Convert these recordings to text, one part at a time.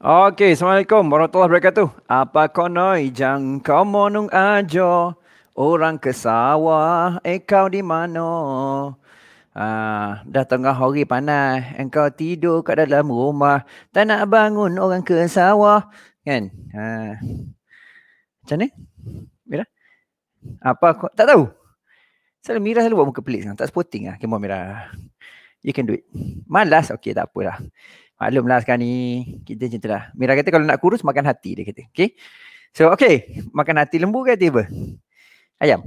Okay, Assalamualaikum warahmatullahi wabarakatuh. Apa konoi jang kau monung ajo orang ke sawah, eh, kau di mana? Ah, dah tengah hari panas, engkau tidur kat dalam rumah, tak nak bangun orang ke sawah, kan? Ha. Macam ni? Mira? Apa kau? Tak tahu? Selalu Mira selalu buat muka pelik sekarang. Tak sporting lah. Come Mira. You can do it. Malas? Okay, tak apalah. Maklumlah sekarang ni kita macam itulah. Mira kata kalau nak kurus makan hati dia kata. Okay. So okay. Makan hati lembu ke hati apa? Ayam.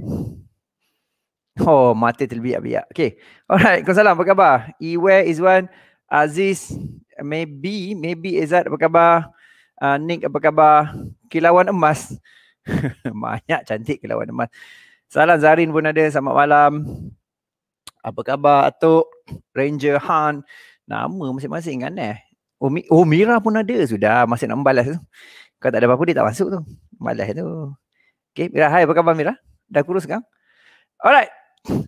Oh mati terbiak-biak. Okay. Alright. Assalamualaikum. Apa khabar? Iwe Izwan Aziz. Maybe. Maybe Izzat apa khabar? Uh, Nick apa khabar? Kilawan emas. Banyak cantik kilawan emas. Salam Zarin pun ada. Selamat malam. Apa khabar Atuk? Ranger Han. Nama masing-masing kan eh? Oh, Mi- oh Mira pun ada sudah masih nak membalas tu. Kalau tak ada apa-apa dia tak masuk tu. Malas tu. Okay Mira hai apa khabar Mira? Dah kurus kan? Alright.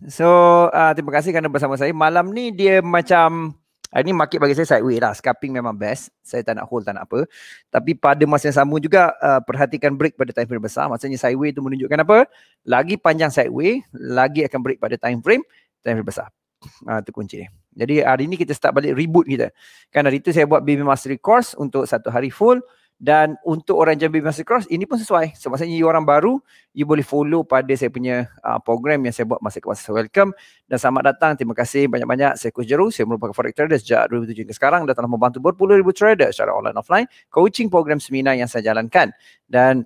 So uh, terima kasih kerana bersama saya. Malam ni dia macam hari ah, ni market bagi saya sideways lah. Scalping memang best. Saya tak nak hold tak nak apa. Tapi pada masa yang sama juga uh, perhatikan break pada time frame besar. Maksudnya sideways tu menunjukkan apa? Lagi panjang sideways, lagi akan break pada time frame time frame besar. Itu uh, kunci dia. Jadi hari ini kita start balik reboot kita. Kan hari itu saya buat baby mastery course untuk satu hari full dan untuk orang yang baby mastery course ini pun sesuai. So maksudnya you orang baru, you boleh follow pada saya punya uh, program yang saya buat masa ke masa. So, welcome dan selamat datang. Terima kasih banyak-banyak. Saya Coach Jeru. Saya merupakan forex trader sejak 2007 hingga sekarang dan telah membantu berpuluh ribu trader secara online offline coaching program seminar yang saya jalankan. Dan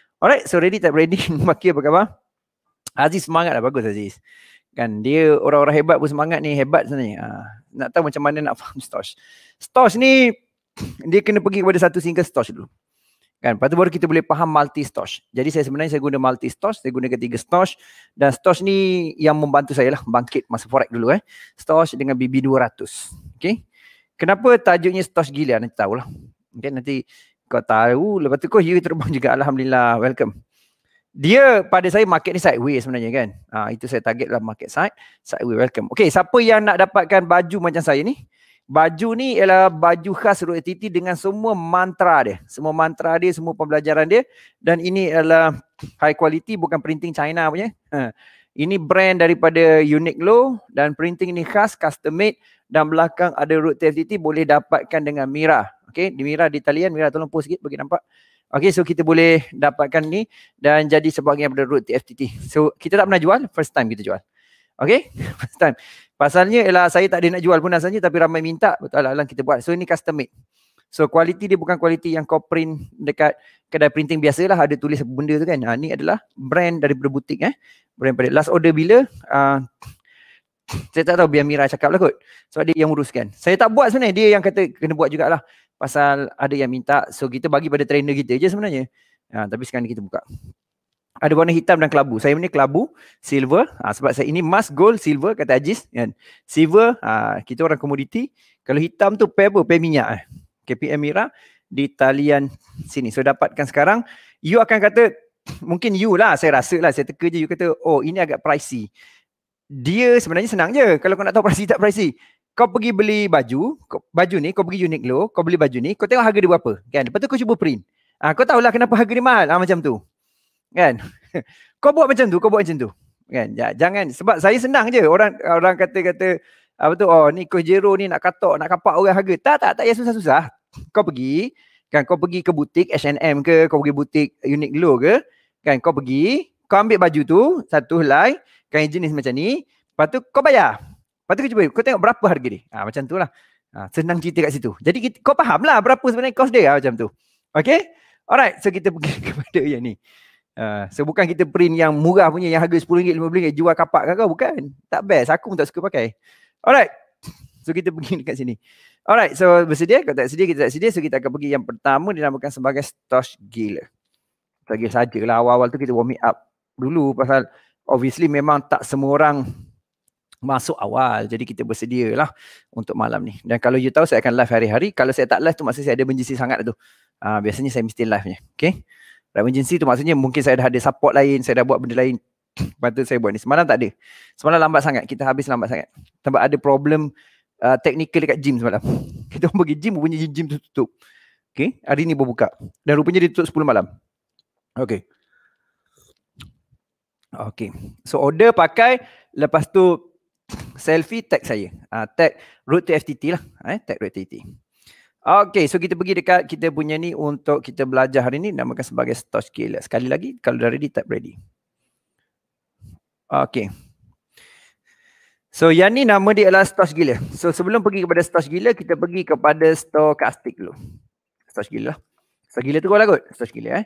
Alright, so ready tak ready? Maki apa khabar? Aziz semangat lah, bagus Aziz. Kan, dia orang-orang hebat pun semangat ni, hebat sebenarnya. Ha, nak tahu macam mana nak faham stosh. Stosh ni, dia kena pergi kepada satu single stosh dulu. Kan, lepas tu baru kita boleh faham multi stosh. Jadi saya sebenarnya saya guna multi stosh, saya guna ketiga stosh. Dan stosh ni yang membantu saya lah bangkit masa forex dulu eh. Stosh dengan BB200. Okay. Kenapa tajuknya stosh gila? Nanti tahulah. Okay, nanti kau tahu lepas tu kau you terbang juga alhamdulillah welcome dia pada saya market ni sideways sebenarnya kan ha, itu saya target dalam market side sideways welcome okay siapa yang nak dapatkan baju macam saya ni baju ni ialah baju khas Rotiti dengan semua mantra dia semua mantra dia semua pembelajaran dia dan ini adalah high quality bukan printing China punya ha. ini brand daripada Unique Low dan printing ni khas custom made dan belakang ada root TFTT boleh dapatkan dengan Mira Okay, di Mira di talian. Mira tolong post sikit bagi nampak. Okay, so kita boleh dapatkan ni dan jadi sebahagian daripada root TFTT. So, kita tak pernah jual. First time kita jual. Okay, first time. Pasalnya ialah saya tak ada nak jual pun asalnya tapi ramai minta. Betul lah, kita buat. So, ini custom made. So kualiti dia bukan kualiti yang kau print dekat kedai printing biasalah ada tulis benda tu kan. Ha, ni adalah brand daripada butik eh. Brand pada last order bila uh, saya tak tahu biar Mira cakap lah kot. Sebab so, dia yang uruskan. Saya tak buat sebenarnya dia yang kata kena buat jugalah pasal ada yang minta so kita bagi pada trainer kita je sebenarnya ha, tapi sekarang kita buka ada warna hitam dan kelabu saya punya kelabu silver ha, sebab saya ini emas gold silver kata Ajis kan silver ha, kita orang komoditi kalau hitam tu pay apa pay minyak eh. KPM Mira di talian sini so dapatkan sekarang you akan kata mungkin you lah saya rasa lah saya teka je you kata oh ini agak pricey dia sebenarnya senang je kalau kau nak tahu pricey tak pricey kau pergi beli baju, baju ni kau pergi Uniqlo, kau beli baju ni, kau tengok harga dia berapa, kan? Lepas tu kau cuba print. Ah ha, kau tahulah kenapa harga dia mahal ha, macam tu. Kan? kau buat macam tu, kau buat macam tu. Kan? jangan sebab saya senang je. Orang orang kata-kata apa tu? Oh, ni Coach Jero ni nak katok, nak kapak orang harga. Tak, tak, tak, ya susah-susah. Kau pergi, kan kau pergi ke butik H&M ke, kau pergi butik Uniqlo ke, kan kau pergi, kau ambil baju tu, satu helai, kain jenis macam ni, lepas tu kau bayar. Lepas tu kau cuba, kau tengok berapa harga dia. Ha, macam tu lah. Ha, senang cerita kat situ. Jadi kita, kau faham lah berapa sebenarnya kos dia ha, macam tu. Okay? Alright, so kita pergi kepada yang ni. Uh, so bukan kita print yang murah punya yang harga RM10, RM15 jual kapak kau, bukan. Tak best, aku pun tak suka pakai. Alright, so kita pergi dekat sini. Alright, so bersedia? Kalau tak sedia, kita tak sedia. So kita akan pergi yang pertama dinamakan sebagai Stosh Gila. Stosh Gila sajalah, awal-awal tu kita warm it up dulu pasal obviously memang tak semua orang masuk awal. Jadi kita bersedia lah untuk malam ni. Dan kalau you tahu saya akan live hari-hari. Kalau saya tak live tu maksudnya saya ada emergency sangat tu. Uh, biasanya saya mesti live ni. Okay. Live emergency tu maksudnya mungkin saya dah ada support lain. Saya dah buat benda lain. Patut saya buat ni. Semalam tak ada. Semalam lambat sangat. Kita habis lambat sangat. Sebab ada problem uh, technical dekat gym semalam. kita pergi gym, rupanya gym tu tutup. Okay. Hari ni berbuka. Dan rupanya dia tutup 10 malam. Okay. Okay. So order pakai. Lepas tu selfie tag saya. Uh, tag root to FTT lah. Eh, tag root to FTT. Okay, so kita pergi dekat kita punya ni untuk kita belajar hari ni namakan sebagai touch skill. Sekali lagi, kalau dah ready, tap ready. Okay. So yang ni nama dia adalah stash gila. So sebelum pergi kepada stash gila, kita pergi kepada stochastic dulu. Stash gila lah. Stash gila tu kau lah kot. Stash gila eh.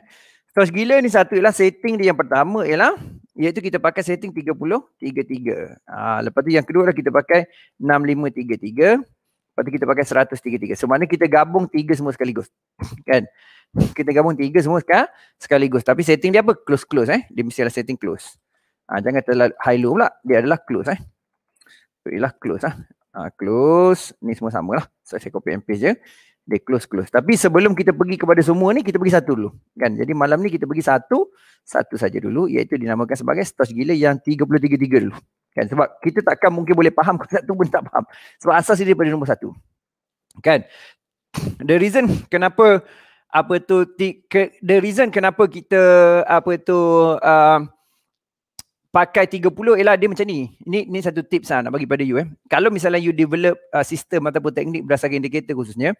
Stash gila ni satu ialah setting dia yang pertama ialah iaitu kita pakai setting 30 33. Ha, lepas tu yang kedua lah kita pakai 65 33. Lepas tu kita pakai 100 33. So maknanya kita gabung tiga semua sekaligus. kan? Kita gabung tiga semua sekal sekaligus. Tapi setting dia apa? Close-close eh. Dia mesti setting close. Ha, jangan terlalu high low pula. Dia adalah close eh. So ialah close lah. Ha. close. Ni semua sama lah. So saya copy and paste je dia close-close. Tapi sebelum kita pergi kepada semua ni, kita pergi satu dulu. Kan? Jadi malam ni kita pergi satu, satu saja dulu iaitu dinamakan sebagai stos gila yang 33 tiga dulu. Kan? Sebab kita takkan mungkin boleh faham, kalau satu pun tak faham. Sebab asas dia daripada nombor satu. Kan? The reason kenapa apa tu, the reason kenapa kita apa tu uh, pakai 30 ialah dia macam ni. ini ni satu tips lah nak bagi pada you eh. Kalau misalnya you develop uh, sistem ataupun teknik berdasarkan indikator khususnya,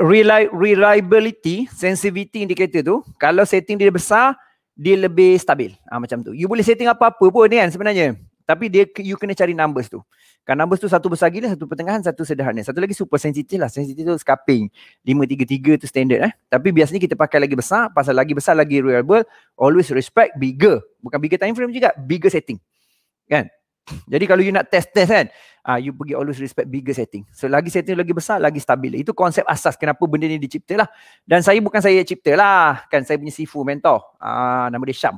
reliability sensitivity indicator tu kalau setting dia besar dia lebih stabil ha, macam tu you boleh setting apa-apa pun kan sebenarnya tapi dia you kena cari numbers tu kan numbers tu satu besar gila satu pertengahan satu sederhana satu lagi super sensitif lah sensitif tu scalping 533 tu standard eh tapi biasanya kita pakai lagi besar pasal lagi besar lagi reliable always respect bigger bukan bigger time frame juga bigger setting kan jadi kalau you nak test-test kan, uh, you pergi always respect bigger setting. So lagi setting lagi besar, lagi stabil. Itu konsep asas kenapa benda ni dicipta lah. Dan saya bukan saya cipta lah. Kan saya punya sifu e mentor. Uh, nama dia Syam.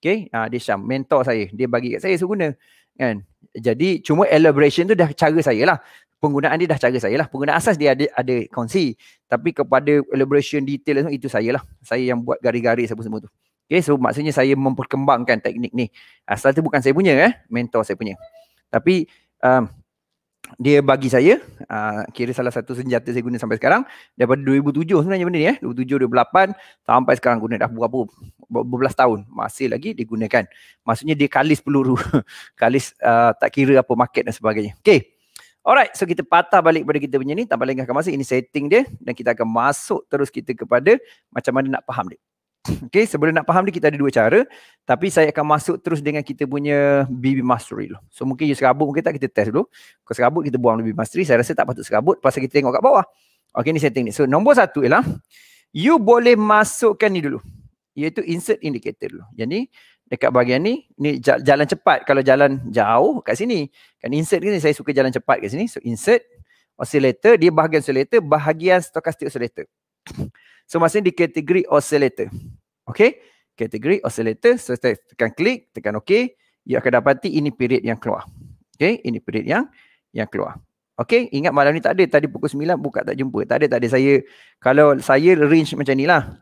Okay, uh, dia Syam. Mentor saya. Dia bagi kat saya, suruh guna. Kan? Jadi cuma elaboration tu dah cara saya lah. Penggunaan dia dah cara saya lah. Pengguna asas dia ada, ada kongsi. Tapi kepada elaboration detail semua, itu saya lah. Saya yang buat garis-garis semua-semua tu. Okay, so maksudnya saya memperkembangkan teknik ni. Asal tu bukan saya punya eh. Mentor saya punya. Tapi um, dia bagi saya uh, kira salah satu senjata saya guna sampai sekarang daripada 2007 sebenarnya benda ni eh 2007 2008 sampai sekarang guna dah berapa berbelas tahun masih lagi digunakan maksudnya dia kalis peluru kalis uh, tak kira apa market dan sebagainya okey Alright, so kita patah balik pada kita punya ni. Tanpa lengahkan masa, ini setting dia. Dan kita akan masuk terus kita kepada macam mana nak faham dia. Okay, sebelum nak faham ni kita ada dua cara. Tapi saya akan masuk terus dengan kita punya BB Mastery dulu. So mungkin you serabut, mungkin tak kita test dulu. Kalau serabut kita buang BB Mastery, saya rasa tak patut serabut pasal kita tengok kat bawah. Okay, ni setting ni. So nombor satu ialah, you boleh masukkan ni dulu. Iaitu insert indicator dulu. Jadi dekat bahagian ni, ni jalan cepat kalau jalan jauh kat sini. Kan insert ni saya suka jalan cepat kat sini. So insert, oscillator, dia bahagian oscillator, bahagian stochastic oscillator. So maksudnya di kategori oscillator. Okay. Kategori oscillator. So saya tekan klik, tekan okay. You akan dapati ini period yang keluar. Okay. Ini period yang yang keluar. Okay. Ingat malam ni tak ada. Tadi pukul 9 buka tak jumpa. Tak ada, tak ada. Saya, kalau saya range macam ni lah.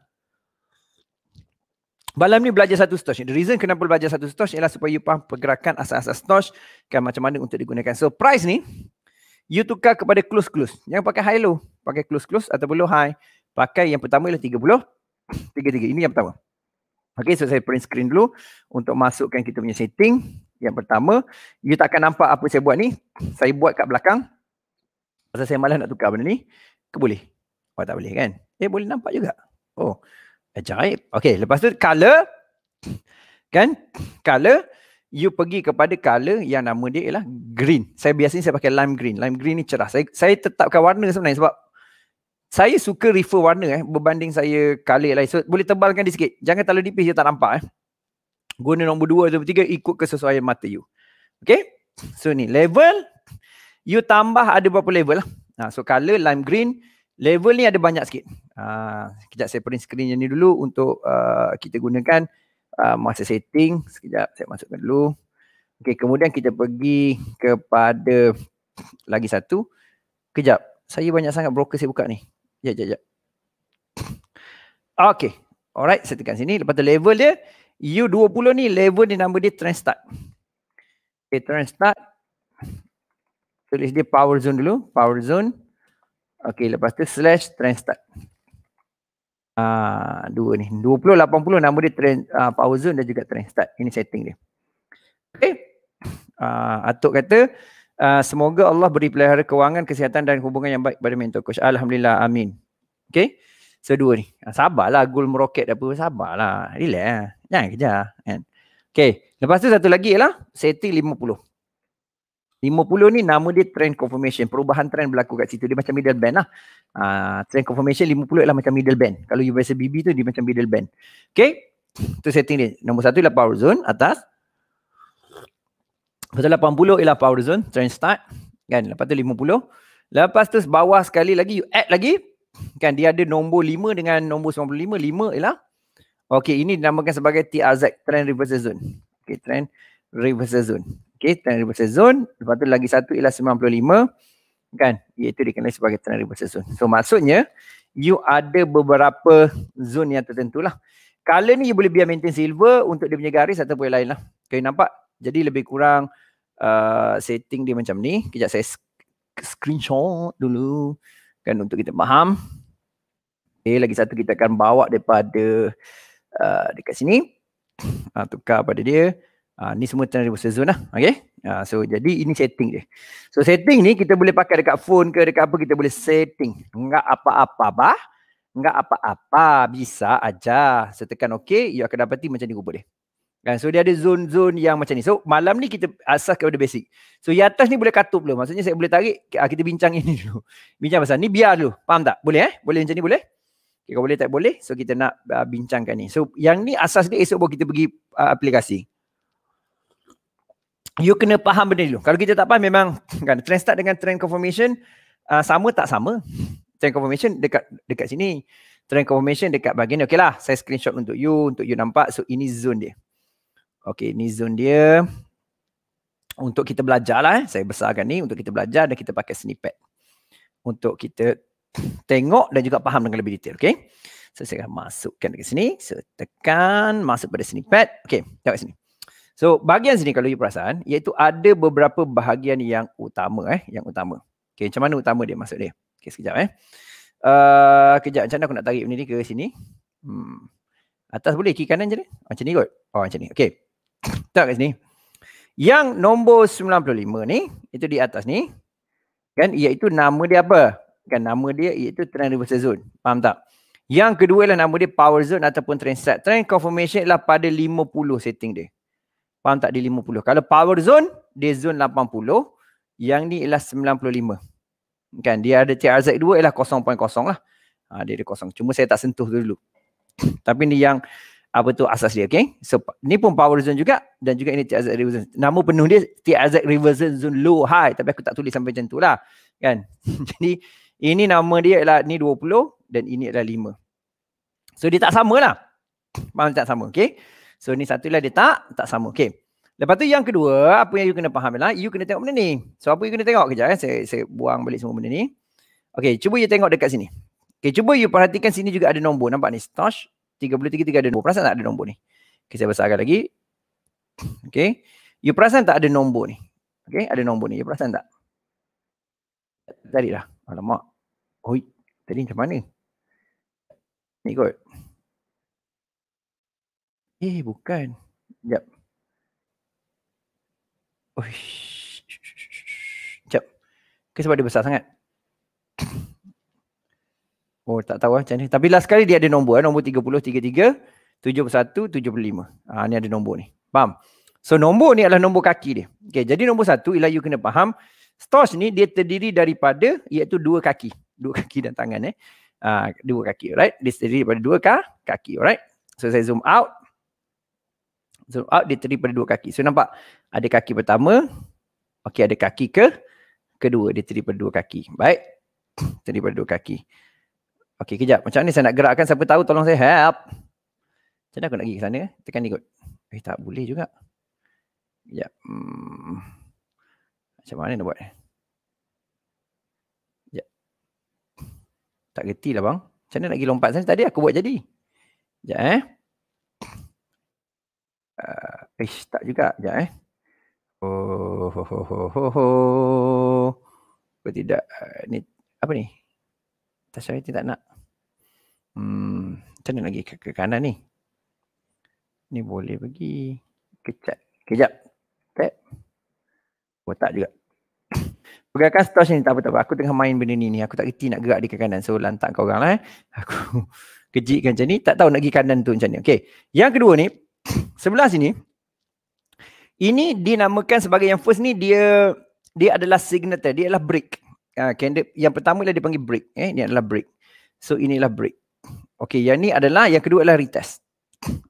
Malam ni belajar satu stosh. The reason kenapa belajar satu stosh ialah supaya you faham pergerakan asas-asas stosh kan macam mana untuk digunakan. So price ni, you tukar kepada close-close. Jangan pakai high low. Pakai close-close ataupun low high. Pakai yang pertama ialah 30. tiga. Ini yang pertama. Okay, so saya print screen dulu untuk masukkan kita punya setting. Yang pertama, you tak akan nampak apa saya buat ni. Saya buat kat belakang. Pasal saya malas nak tukar benda ni. Ke boleh? Oh, tak boleh kan? Eh, boleh nampak juga. Oh, ajaib. Okay, lepas tu color. Kan? Color. You pergi kepada color yang nama dia ialah green. Saya biasanya saya pakai lime green. Lime green ni cerah. Saya, saya tetapkan warna sebenarnya sebab saya suka refer warna eh berbanding saya color lain. So boleh tebalkan dia sikit. Jangan terlalu tipis dia tak nampak eh. Guna nombor dua, atau tiga ikut kesesuaian mata you. Okay. So ni level you tambah ada berapa level lah. Ha, so color lime green level ni ada banyak sikit. Ha, sekejap saya print screen ni dulu untuk uh, kita gunakan uh, masa setting. Sekejap saya masukkan dulu. Okay kemudian kita pergi kepada lagi satu. Kejap saya banyak sangat broker saya buka ni. Ya, ya, ya. Okay. Alright, saya tekan sini. Lepas tu level dia, U20 ni level ni nama dia trend start. Okay, trend start. Tulis dia power zone dulu. Power zone. Okay, lepas tu slash trend start. Ah, dua ni. 20, 80 nama dia trend, uh, power zone dan juga trend start. Ini setting dia. Okay. Uh, Atuk kata, Ah, semoga Allah beri pelihara kewangan, kesihatan dan hubungan yang baik pada mentor coach. Alhamdulillah. Amin. Okay. So dua ni. Ah, sabarlah Gul meroket apa. Sabarlah. Relax lah. Jangan kejar. Kan? Okay. Lepas tu satu lagi ialah setting 50. 50 ni nama dia trend confirmation. Perubahan trend berlaku kat situ. Dia macam middle band lah. Uh, trend confirmation 50 ialah macam middle band. Kalau you biasa BB tu dia macam middle band. Okay. Tu setting dia. Nombor satu ialah power zone atas. Pasal 80 ialah power zone, trend start. Kan? Lepas tu 50. Lepas tu bawah sekali lagi, you add lagi. Kan? Dia ada nombor 5 dengan nombor 95. 5 ialah. Okay, ini dinamakan sebagai TRZ, trend reverse zone. Okay, trend reverse zone. Okay, trend reverse zone. Lepas tu lagi satu ialah 95. Kan? Iaitu dikenali sebagai trend reverse zone. So, maksudnya, you ada beberapa zone yang tertentu lah. Color ni you boleh biar maintain silver untuk dia punya garis ataupun yang lain lah. Okay, nampak? Jadi lebih kurang Uh, setting dia macam ni. Kejap saya sk- screenshot dulu kan untuk kita faham. Okay, lagi satu kita akan bawa daripada uh, dekat sini. Uh, tukar pada dia. Uh, ni semua tenaga booster zone lah. Okay. Uh, ah, so jadi ini setting dia. So setting ni kita boleh pakai dekat phone ke dekat apa kita boleh setting. Enggak apa-apa bah. Enggak apa-apa. Bisa aja. Saya tekan okay. You akan dapati macam ni rupa dia. Kan? So dia ada zon-zon yang macam ni. So malam ni kita asas kepada basic. So yang atas ni boleh katup dulu. Maksudnya saya boleh tarik ah, kita bincang ini dulu. Bincang pasal ni biar dulu. Faham tak? Boleh eh? Boleh macam ni boleh? Okay, kalau boleh tak boleh. So kita nak uh, bincangkan ni. So yang ni asas dia esok baru kita pergi uh, aplikasi. You kena faham benda dulu. Kalau kita tak faham memang kan trend start dengan trend confirmation uh, sama tak sama. Trend confirmation dekat dekat sini. Trend confirmation dekat bahagian ni. Okay lah. Saya screenshot untuk you. Untuk you nampak. So ini zone dia. Okay, ni zone dia. Untuk kita belajar lah. Eh. Saya besarkan ni untuk kita belajar dan kita pakai snippet. Untuk kita tengok dan juga faham dengan lebih detail. Okay. So, saya akan masukkan ke sini. So, tekan masuk pada snippet. Okay, tengok sini. So, bahagian sini kalau you perasan, iaitu ada beberapa bahagian yang utama. eh, Yang utama. Okay, macam mana utama dia masuk dia? Okay, sekejap eh. Uh, kejap, macam mana aku nak tarik benda ni ke sini? Hmm. Atas boleh, kiri kanan je ni? Ah, macam ni kot. Oh, macam ni. Okay. Tak kat sini. Yang nombor 95 ni, itu di atas ni. Kan iaitu nama dia apa? Kan nama dia iaitu trend reversal zone. Faham tak? Yang kedua ialah nama dia power zone ataupun trend set. Trend confirmation ialah pada 50 setting dia. Faham tak di 50? Kalau power zone, dia zone 80. Yang ni ialah 95. Kan dia ada TRZ2 ialah 0.0 lah. Ha, dia ada kosong. Cuma saya tak sentuh dulu. Tapi ni yang apa tu asas dia okey so ni pun power zone juga dan juga ini TRZ reversion nama penuh dia TRZ reversion zone low high tapi aku tak tulis sampai macam itulah kan jadi ini nama dia ialah ni 20 dan ini adalah 5 so dia tak samalah faham tak sama okey so ni satulah dia tak tak sama okey lepas tu yang kedua apa yang you kena faham ialah you kena tengok benda ni so apa you kena tengok kejap eh saya saya buang balik semua benda ni okey cuba you tengok dekat sini Okay, cuba you perhatikan sini juga ada nombor. Nampak ni? Stash 33 tiga ada nombor. Perasan tak ada nombor ni? Okay, saya besarkan lagi. Okay. You perasan tak ada nombor ni? Okay, ada nombor ni. You perasan tak? Tadi lah. Alamak. Oi, tadi macam mana? Ni kot. Eh, bukan. Sekejap. Oish. Sekejap. Okay, sebab dia besar sangat. Oh tak tahu lah macam ni. Tapi last kali dia ada nombor eh. Nombor 3033, 71, 75. Ha, ni ada nombor ni. Faham? So nombor ni adalah nombor kaki dia. Okay, jadi nombor satu ialah you kena faham. Stosh ni dia terdiri daripada iaitu dua kaki. Dua kaki dan tangan eh. Ha, dua kaki alright. Dia terdiri daripada dua ka, kaki alright. So saya zoom out. Zoom out dia terdiri daripada dua kaki. So nampak ada kaki pertama. Okay ada kaki ke kedua. Dia terdiri daripada dua kaki. Baik. terdiri daripada dua kaki. Okey, kejap. Macam ni saya nak gerakkan? Siapa tahu tolong saya help. Macam mana aku nak pergi ke sana? Tekan ni kot. Eh, tak boleh juga. Kejap. Hmm. Macam mana nak buat? Kejap. Tak reti lah bang. Macam mana nak pergi lompat sana? Tadi aku buat jadi. Kejap eh. eh, tak juga. Kejap eh. Oh, ho, ho, ho, ho, ho. Kau tidak. Uh, apa ni? Tasha Rating tak nak. Hmm, macam mana lagi ke, ke kanan ni? Ni boleh pergi. Kecap. Kejap. Tap. Oh, tak juga. Pergerakan stash ni tak apa-apa. Aku tengah main benda ni ni. Aku tak kerti nak gerak di ke kanan. So, lantak kau orang lah eh. Aku kejikkan macam ni. Tak tahu nak pergi kanan tu macam ni. Okay. Yang kedua ni. sebelah sini. Ini dinamakan sebagai yang first ni dia dia adalah signature. Dia adalah brick. Ah, candle yang pertama ialah dipanggil break eh ini adalah break so inilah break okey yang ni adalah yang kedua adalah retest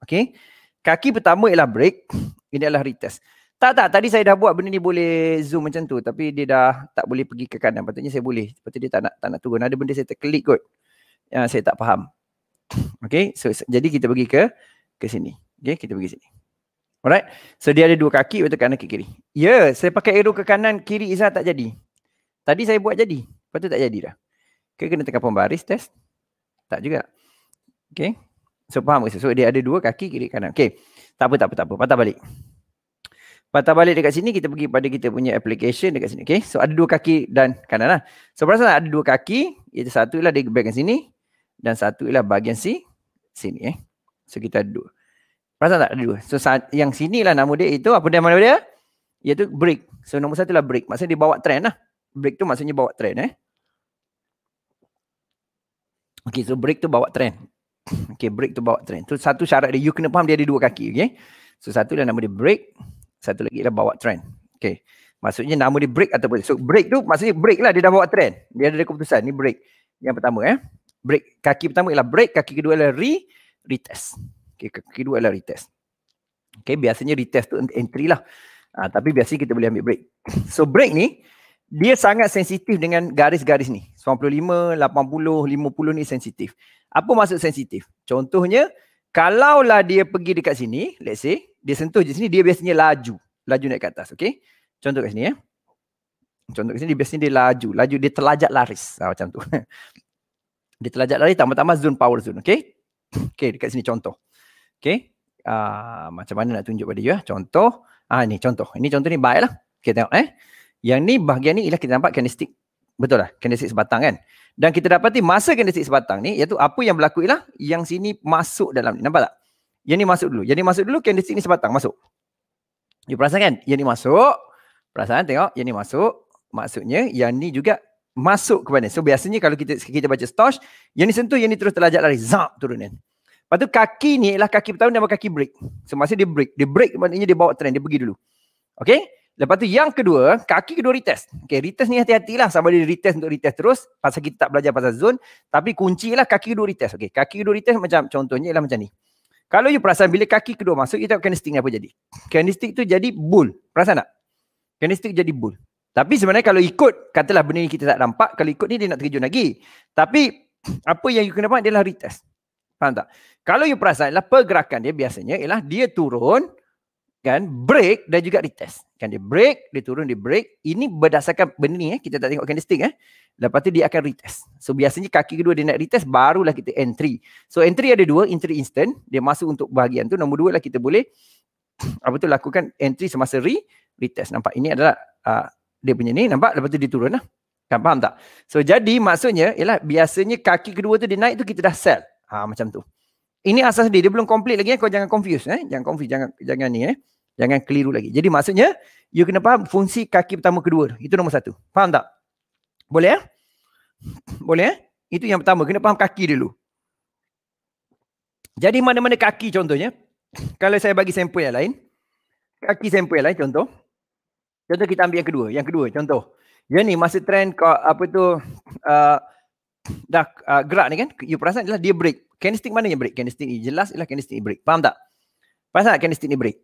okey kaki pertama ialah break ini adalah retest tak tak tadi saya dah buat benda ni boleh zoom macam tu tapi dia dah tak boleh pergi ke kanan patutnya saya boleh patut dia tak nak tak nak turun ada benda saya terklik kot yang ah, saya tak faham okey so jadi kita pergi ke ke sini okey kita pergi sini Alright. So dia ada dua kaki betul kanan kiri. Ya, yeah, saya pakai arrow ke kanan kiri Izzah tak jadi. Tadi saya buat jadi. Lepas tu tak jadi dah. Okay, kena tekan pembaris test. Tak juga. Okay. So faham ke? So dia ada dua kaki kiri kanan. Okay. Tak apa, tak apa, tak apa. Patah balik. Patah balik dekat sini kita pergi pada kita punya application dekat sini. Okay. So ada dua kaki dan kanan lah. So perasan ada dua kaki. Iaitu satu ialah di bagian sini. Dan satu ialah bahagian si sini eh. So kita ada dua. Perasan tak ada dua. So saat, yang lah nama dia itu apa dia mana dia? Iaitu break. So nombor satu lah break. Maksudnya dia bawa trend lah break tu maksudnya bawa trend eh. Okay, so break tu bawa trend. Okay, break tu bawa trend. So satu syarat dia, you kena faham dia ada dua kaki. Okay. So satu dia lah nama dia break. Satu lagi dia bawa trend. Okay. Maksudnya nama dia break ataupun. So break tu maksudnya break lah dia dah bawa trend. Dia ada keputusan. Ni break. Yang pertama eh. Break. Kaki pertama ialah break. Kaki kedua ialah re. Retest. Okay, kaki kedua ialah retest. Okay, biasanya retest tu entry lah. Ha, tapi biasanya kita boleh ambil break. So break ni, dia sangat sensitif dengan garis-garis ni. 95, 80, 50 ni sensitif. Apa maksud sensitif? Contohnya, kalaulah dia pergi dekat sini, let's say, dia sentuh je sini, dia biasanya laju. Laju naik ke atas, okay? Contoh kat sini, ya. Contoh kat sini, dia biasanya dia laju. Laju, dia terlajak laris. Ha, macam tu. dia terlajak laris, tambah-tambah zone power zone, okay? Okay, dekat sini contoh. Okay? Uh, ah, macam mana nak tunjuk pada dia? Ah? ya? Contoh. Ah, ha, ni contoh. Ini contoh ni baiklah. Okay, tengok, eh. Yang ni bahagian ni ialah kita nampak kinestik. Betul lah, kinestik sebatang kan. Dan kita dapati masa kinestik sebatang ni iaitu apa yang berlaku ialah yang sini masuk dalam ni. Nampak tak? Yang ni masuk dulu. Yang ni masuk dulu, kinestik ni sebatang masuk. You perasan kan? Yang ni masuk. Perasan tengok, yang ni masuk. Maksudnya yang ni juga masuk ke mana. So biasanya kalau kita kita baca stosh, yang ni sentuh, yang ni terus terlajak lari. Zap turun kan. Lepas tu kaki ni ialah kaki pertama nama kaki break. So masa dia break. Dia break maknanya dia bawa trend, dia pergi dulu. Okay? Lepas tu yang kedua, kaki kedua retest. Okay, retest ni hati-hatilah sama dia retest untuk retest terus pasal kita tak belajar pasal zone. Tapi kunci lah kaki kedua retest. Okay, kaki kedua retest macam contohnya ialah macam ni. Kalau you perasan bila kaki kedua masuk, you tengok candlestick ni apa jadi. Candlestick tu jadi bull. Perasan tak? Candlestick jadi bull. Tapi sebenarnya kalau ikut, katalah benda ni kita tak nampak, kalau ikut ni dia nak terkejut lagi. Tapi apa yang you kena buat adalah retest. Faham tak? Kalau you perasan ialah pergerakan dia biasanya ialah dia turun, kan break dan juga retest kan dia break dia turun dia break ini berdasarkan benda ni eh kita tak tengok candlestick eh lepas tu dia akan retest so biasanya kaki kedua dia nak retest barulah kita entry so entry ada dua entry instant dia masuk untuk bahagian tu nombor dua lah kita boleh apa tu lakukan entry semasa re retest nampak ini adalah uh, dia punya ni nampak lepas tu dia turun lah kan faham tak so jadi maksudnya ialah biasanya kaki kedua tu dia naik tu kita dah sell ha, macam tu ini asas dia dia belum complete lagi eh kau jangan confuse eh jangan confuse jangan jangan ni eh jangan keliru lagi jadi maksudnya you kena faham fungsi kaki pertama kedua itu nombor satu faham tak boleh eh boleh eh itu yang pertama kena faham kaki dulu jadi mana-mana kaki contohnya kalau saya bagi sampel yang lain kaki sampel yang lain contoh contoh kita ambil yang kedua yang kedua contoh yang ni masa trend kau apa tu uh, dah uh, gerak ni kan you perasan dia break candlestick mana yang break? Candlestick ni jelas ialah candlestick ni break. Faham tak? Faham tak candlestick ni break?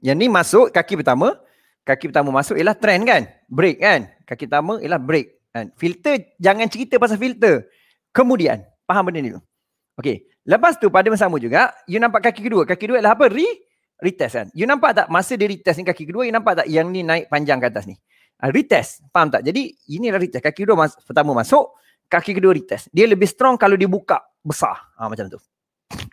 Yang ni masuk kaki pertama. Kaki pertama masuk ialah trend kan? Break kan? Kaki pertama ialah break. Kan? Filter, jangan cerita pasal filter. Kemudian, faham benda ni dulu. Okay. Lepas tu pada masa sama juga, you nampak kaki kedua. Kaki kedua ialah apa? Re retest kan? You nampak tak masa dia retest ni kaki kedua, you nampak tak yang ni naik panjang ke atas ni? Uh, retest. Faham tak? Jadi inilah retest. Kaki kedua mas- pertama masuk, kaki kedua retest. Dia lebih strong kalau dia buka besar. Ha, macam tu.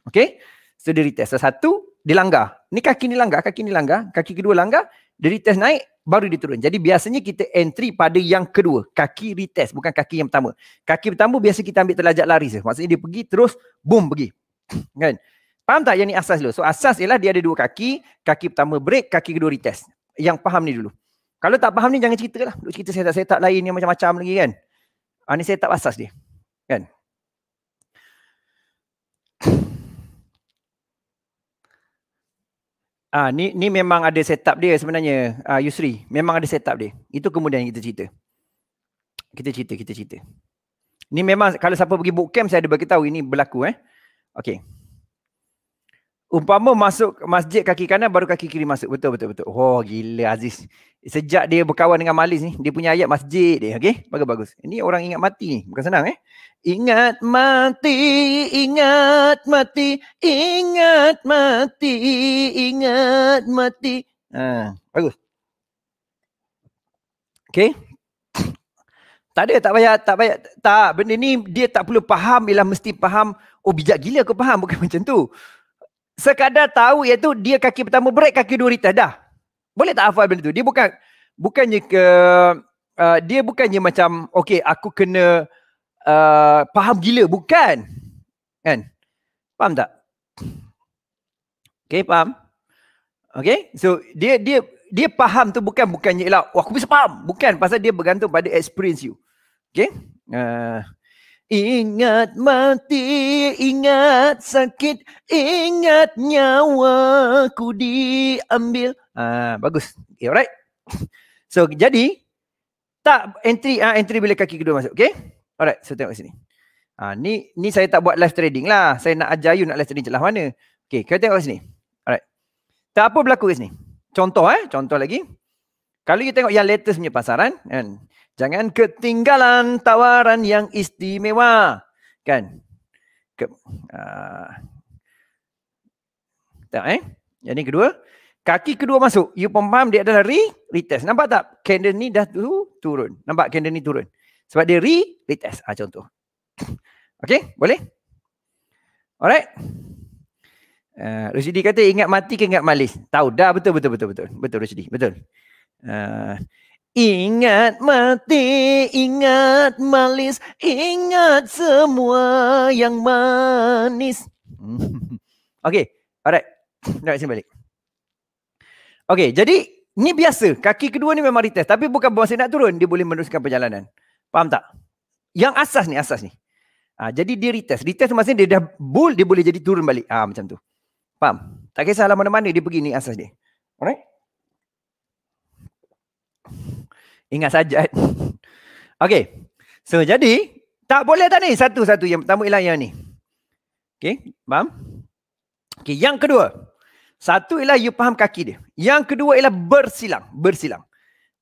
Okay. So dia retest. So satu, dia langgar. Ni kaki ni langgar, kaki ni langgar. Kaki kedua langgar. Dia retest naik, baru dia turun. Jadi biasanya kita entry pada yang kedua. Kaki retest, bukan kaki yang pertama. Kaki pertama biasa kita ambil terlajak lari. Je. Maksudnya dia pergi terus, boom pergi. Kan? Faham tak yang ni asas dulu? So asas ialah dia ada dua kaki. Kaki pertama break, kaki kedua retest. Yang faham ni dulu. Kalau tak faham ni jangan cerita lah. Duk cerita saya setak lain yang macam-macam lagi kan. Ha, ni saya asas dia. Kan? Ah, ni ni memang ada setup dia sebenarnya. Ah, Yusri, memang ada setup dia. Itu kemudian kita cerita. Kita cerita, kita cerita. Ni memang kalau siapa pergi bootcamp saya ada tahu ini berlaku eh. Okay umpama masuk masjid kaki kanan baru kaki kiri masuk. Betul betul betul. Oh gila Aziz. Sejak dia berkawan dengan Malis ni, dia punya ayat masjid dia, okey? Bagus bagus. Ini orang ingat mati ni, bukan senang eh. Ingat mati, ingat mati, ingat mati, ingat mati. Ha, bagus. Okay. Tak ada, tak payah, tak payah. Tak, benda ni dia tak perlu faham, ialah mesti faham. Oh, bijak gila aku faham, bukan macam tu sekadar tahu iaitu dia kaki pertama break kaki dua return dah boleh tak hafal benda tu dia bukan bukannya ke uh, dia bukannya macam okey aku kena uh, faham gila bukan kan faham tak okey faham okey so dia dia dia faham tu bukan bukannya ialah aku bisa faham bukan pasal dia bergantung pada experience you okey uh, Ingat mati, ingat sakit, ingat nyawa ku diambil. Ah, bagus. Okay, alright. So, jadi tak entry ah entry bila kaki kedua masuk, okay? Alright, so tengok sini. Ah, ni ni saya tak buat live trading lah. Saya nak ajar you nak live trading celah mana. Okay, kita tengok sini. Alright. Tak apa berlaku kat sini. Contoh eh, contoh lagi. Kalau you tengok yang latest punya pasaran, kan? Eh? Jangan ketinggalan tawaran yang istimewa. Kan? Ke, uh, tak eh? Yang ni kedua. Kaki kedua masuk. You pemaham dia adalah re, retest. Nampak tak? Candle ni dah tu, turun. Nampak candle ni turun. Sebab dia re, retest. Ha, ah, contoh. Okay? Boleh? Alright? Uh, ah, Rusidi kata ingat mati ke ingat malis? Tahu dah. Betul, betul, betul. Betul, betul. Betul, Betul. Uh, Ingat mati, ingat malis, ingat semua yang manis. Okay, alright. nak sini balik. Okay, jadi ni biasa. Kaki kedua ni memang retest. Tapi bukan bahasa nak turun, dia boleh meneruskan perjalanan. Faham tak? Yang asas ni, asas ni. Ha, jadi dia retest. Retest maksudnya dia dah bull, dia boleh jadi turun balik. Ah ha, macam tu. Faham? Tak kisahlah mana-mana dia pergi ni asas dia. Alright? Ingat saja. Okey. So jadi tak boleh tak ni satu-satu yang pertama ialah yang ni. Okey, faham? Okey, yang kedua. Satu ialah you faham kaki dia. Yang kedua ialah bersilang, bersilang.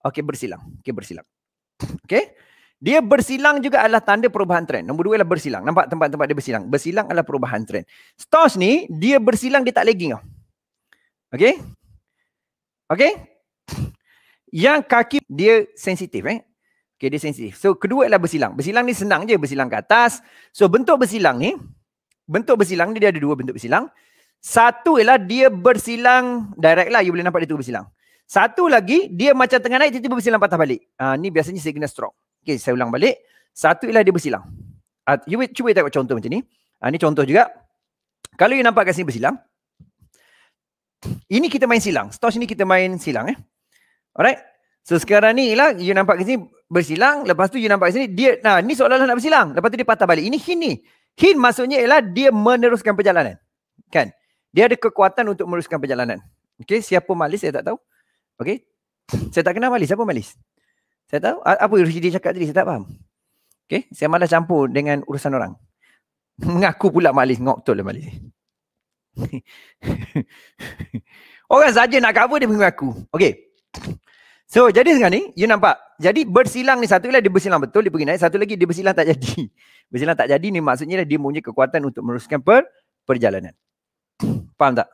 Okey, bersilang. Okey, bersilang. Okey. Dia bersilang juga adalah tanda perubahan trend. Nombor dua ialah bersilang. Nampak tempat-tempat dia bersilang. Bersilang adalah perubahan trend. Stos ni, dia bersilang dia tak lagging tau. Okay? Okay? yang kaki dia sensitif eh. Okay, dia sensitif. So, kedua adalah bersilang. Bersilang ni senang je. Bersilang ke atas. So, bentuk bersilang ni, bentuk bersilang ni dia ada dua bentuk bersilang. Satu ialah dia bersilang direct lah. You boleh nampak dia tu bersilang. Satu lagi, dia macam tengah naik, tiba-tiba bersilang patah balik. Uh, ni biasanya signal stroke. Okay, saya ulang balik. Satu ialah dia bersilang. Uh, you cuba tengok contoh macam ni. Uh, ni contoh juga. Kalau you nampak kat sini bersilang. Ini kita main silang. Stos ni kita main silang eh. Alright. So sekarang ni lah you nampak kat sini bersilang. Lepas tu you nampak kat sini dia nah ni seolah-olah nak bersilang. Lepas tu dia patah balik. Ini hin ni. Hin maksudnya ialah dia meneruskan perjalanan. Kan? Dia ada kekuatan untuk meneruskan perjalanan. Okay. Siapa malis saya tak tahu. Okay. Saya tak kenal malis. Siapa malis? Saya tahu. Apa Rishi dia cakap tadi? Saya tak faham. Okay. Saya malas campur dengan urusan orang. Mengaku pula malis. Ngok betul lah malis. orang saja nak cover dia mengaku. Okay. So jadi sekarang ni you nampak jadi bersilang ni satu lagi dia bersilang betul dia pergi naik satu lagi dia bersilang tak jadi. Bersilang tak jadi ni maksudnya dia mempunyai kekuatan untuk meneruskan per, perjalanan. Faham tak?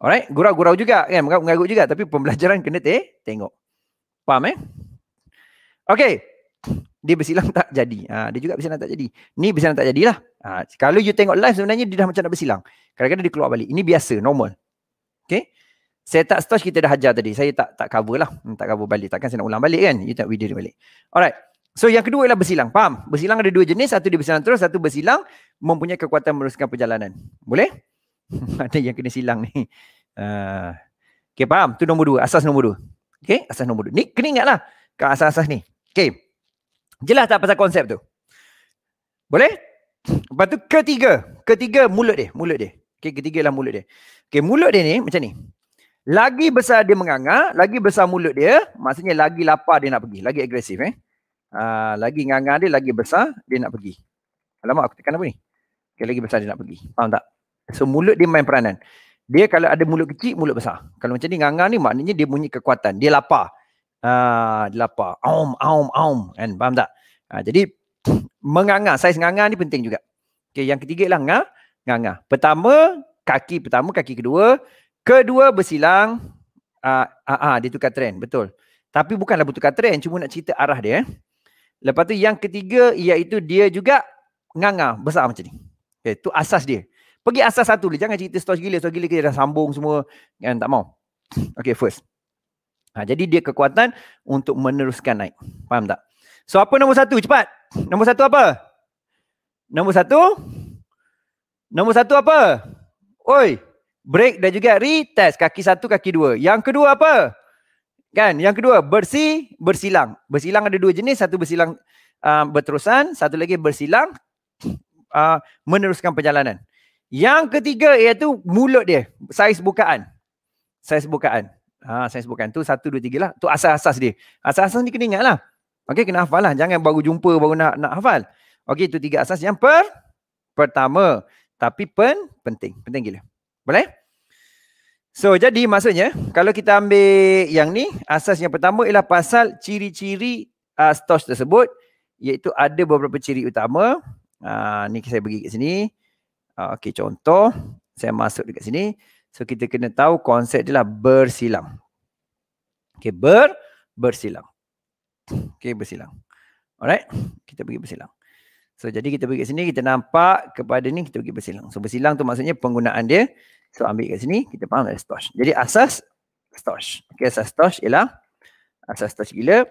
Alright, gurau-gurau juga kan, mengagut juga tapi pembelajaran kena te tengok. Faham eh? Okay. Dia bersilang tak jadi. Ha, dia juga bersilang tak jadi. Ni bersilang tak jadilah. Ha, kalau you tengok live sebenarnya dia dah macam nak bersilang. Kadang-kadang dia keluar balik. Ini biasa, normal. Okay. Saya tak stash kita dah hajar tadi. Saya tak tak cover lah. Hmm, tak cover balik. Takkan saya nak ulang balik kan? You tak video balik. Alright. So yang kedua ialah bersilang. Faham? Bersilang ada dua jenis. Satu dia bersilang terus. Satu bersilang mempunyai kekuatan meneruskan perjalanan. Boleh? ada yang kena silang ni. Uh, okay faham? Itu nombor dua. Asas nombor dua. Okay? Asas nombor dua. Ni kena ingat lah. Ke asas-asas ni. Okay. Jelas tak pasal konsep tu? Boleh? Lepas tu ketiga. Ketiga mulut dia. Mulut dia. Okay ketiga lah mulut dia. Okay mulut dia ni macam ni. Lagi besar dia menganga, lagi besar mulut dia, maksudnya lagi lapar dia nak pergi, lagi agresif eh. Aa, ha, lagi nganga dia, lagi besar dia nak pergi. Alamak aku tekan apa ni? Okay, lagi besar dia nak pergi. Faham tak? So mulut dia main peranan. Dia kalau ada mulut kecil, mulut besar. Kalau macam ni nganga ni maknanya dia bunyi kekuatan. Dia lapar. Aa, ha, dia lapar. Aum, aum, aum. And, faham tak? Aa, ha, jadi menganga, saiz nganga ni penting juga. Okay, yang ketiga lah nganga. Nganga. Pertama, kaki pertama, kaki kedua. Kedua bersilang aa, ah, aa, ah, aa, ah, dia tukar trend betul. Tapi bukanlah bertukar trend cuma nak cerita arah dia. Eh. Lepas tu yang ketiga iaitu dia juga nganga besar macam ni. Okay, tu asas dia. Pergi asas satu dulu. Jangan cerita stos gila. Stos gila kita dah sambung semua. Kan, tak mau. Okay first. Ha, jadi dia kekuatan untuk meneruskan naik. Faham tak? So apa nombor satu? Cepat. Nombor satu apa? Nombor satu? Nombor satu apa? Oi break dan juga retest kaki satu kaki dua. Yang kedua apa? Kan? Yang kedua bersih bersilang. Bersilang ada dua jenis, satu bersilang uh, berterusan, satu lagi bersilang uh, meneruskan perjalanan. Yang ketiga iaitu mulut dia, saiz bukaan. Saiz bukaan. Ha, saiz bukaan tu satu, dua, tiga lah. Tu asas-asas dia. Asas-asas ni kena ingat lah. okay kena hafal lah. Jangan baru jumpa baru nak nak hafal. okay tu tiga asas yang per pertama tapi pen penting. Penting gila. Boleh? So jadi maksudnya kalau kita ambil yang ni asas yang pertama ialah pasal ciri-ciri uh, stos tersebut iaitu ada beberapa ciri utama. Uh, ni saya bagi kat sini. Uh, ah, okay contoh saya masuk dekat sini. So kita kena tahu konsep dia lah bersilang. Okay ber bersilang. Okay bersilang. Alright kita pergi bersilang. So jadi kita pergi kat sini kita nampak kepada ni kita pergi bersilang. So bersilang tu maksudnya penggunaan dia. So ambil kat sini kita faham ada stosh. Jadi asas stosh. Okay asas stosh ialah asas stosh gila.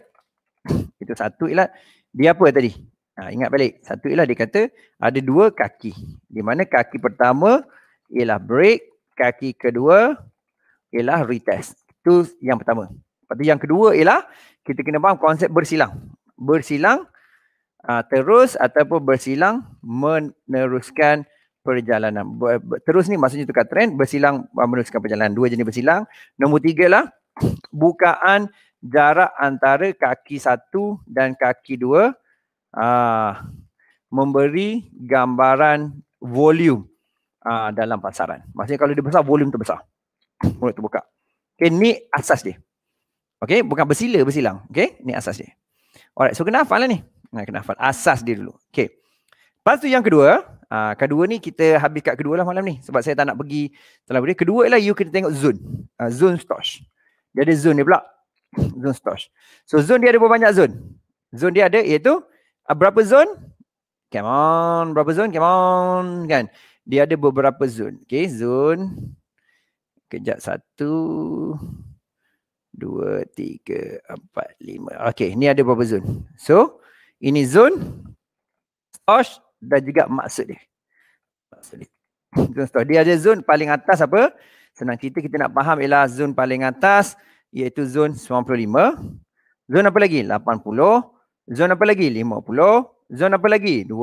Itu satu ialah dia apa tadi? Ha, ingat balik. Satu ialah dia kata ada dua kaki. Di mana kaki pertama ialah break. Kaki kedua ialah retest. Itu yang pertama. Lepas tu yang kedua ialah kita kena faham konsep bersilang. Bersilang uh, terus ataupun bersilang meneruskan perjalanan. Terus ni maksudnya tukar trend, bersilang ah, meneruskan perjalanan. Dua jenis bersilang. Nombor tiga lah, bukaan jarak antara kaki satu dan kaki dua uh, memberi gambaran volume uh, dalam pasaran. Maksudnya kalau dia besar, volume tu besar. Mulut tu buka. Okay, ni asas dia. Okay, bukan bersila, bersilang. Okay, ni asas dia. Alright, so kenapa lah ni. Nah kena hafal asas dia dulu. Okay. Lepas tu yang kedua, uh, kedua ni kita habis kat kedua lah malam ni sebab saya tak nak pergi terlalu dia. Kedua ialah you kena tengok zone. Uh, ah, zone stosh. Dia ada zone ni pula. zone stosh. So zone dia ada berapa banyak zone? Zone dia ada iaitu uh, berapa zone? Come on. Berapa zone? Come on. Kan? Dia ada beberapa zone. Okay. Zone. Kejap. Satu. Dua. Tiga. Empat. Lima. Okay. Ni ada berapa zone? So ini zon stosh dan juga maksud dia maksud dia zon stosh dia ada zon paling atas apa senang cerita kita nak faham ialah zon paling atas iaitu zon 95 zon apa lagi 80 zon apa lagi 50 zon apa lagi 20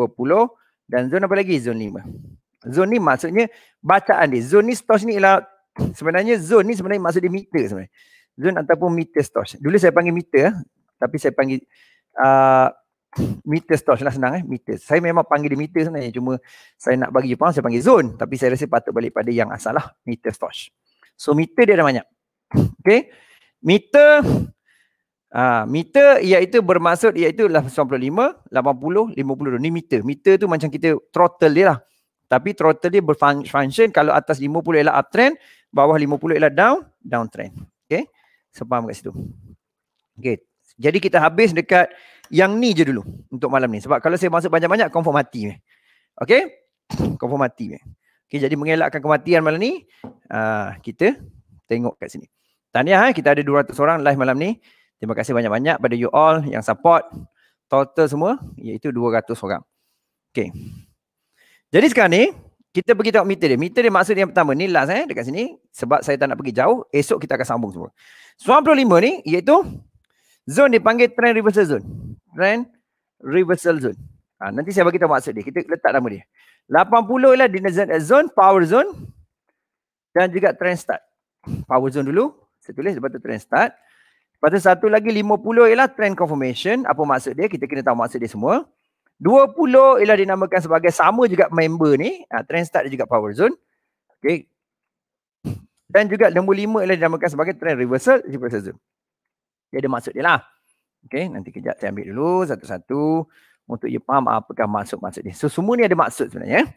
dan zon apa lagi zon 5 zon ni maksudnya bacaan dia zon ni stosh ni ialah sebenarnya zon ni sebenarnya maksud dia meter sebenarnya zon ataupun meter stosh dulu saya panggil meter tapi saya panggil uh, meter store senang-senang eh meter saya memang panggil dia meter sebenarnya cuma saya nak bagi Jepang saya panggil zone tapi saya rasa patut balik pada yang asal lah meter store so meter dia ada banyak okay meter ah uh, meter iaitu bermaksud iaitu 95 80 50 ni meter meter tu macam kita throttle dia lah tapi throttle dia berfunction kalau atas 50 ialah uptrend bawah 50 ialah down downtrend okay so faham kat situ okay jadi kita habis dekat yang ni je dulu untuk malam ni. Sebab kalau saya masuk banyak-banyak, confirm mati. Okay? Confirm mati. Okay, jadi mengelakkan kematian malam ni, ah, kita tengok kat sini. Tahniah eh, kita ada 200 orang live malam ni. Terima kasih banyak-banyak pada you all yang support total semua iaitu 200 orang. Okay. Jadi sekarang ni, kita pergi tengok meter dia. Meter dia maksud yang pertama ni last eh dekat sini. Sebab saya tak nak pergi jauh, esok kita akan sambung semua. 95 ni iaitu zone dipanggil trend reversal zone. Trend reversal zone. Ha, nanti saya bagi tahu maksud dia. Kita letak nama dia. 80 ialah dinner zone, power zone dan juga trend start. Power zone dulu. Saya tulis lepas tu trend start. Lepas tu satu lagi 50 ialah trend confirmation. Apa maksud dia? Kita kena tahu maksud dia semua. 20 ialah dinamakan sebagai sama juga member ni. Ha, trend start dan juga power zone. Okay. Dan juga nombor lima ialah dinamakan sebagai trend reversal, reversal zone. Dia ada maksud dia lah. Okay, nanti kejap saya ambil dulu satu-satu untuk you faham apakah maksud-maksud dia. So semua ni ada maksud sebenarnya. Eh.